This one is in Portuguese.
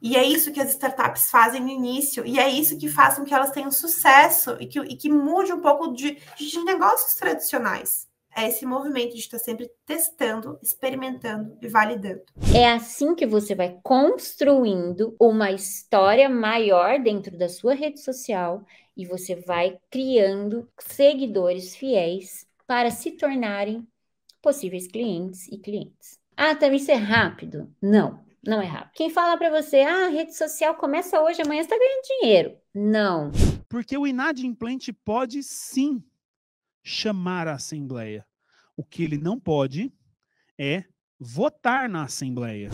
E é isso que as startups fazem no início, e é isso que faz com que elas tenham sucesso e que, e que mude um pouco de, de negócios tradicionais é esse movimento de estar sempre testando, experimentando e validando. É assim que você vai construindo uma história maior dentro da sua rede social e você vai criando seguidores fiéis para se tornarem possíveis clientes e clientes. Ah, também isso é rápido? Não não é rápido. Quem fala para você, ah, a rede social começa hoje, amanhã você tá ganhando dinheiro. Não. Porque o inadimplente pode sim chamar a assembleia. O que ele não pode é votar na assembleia.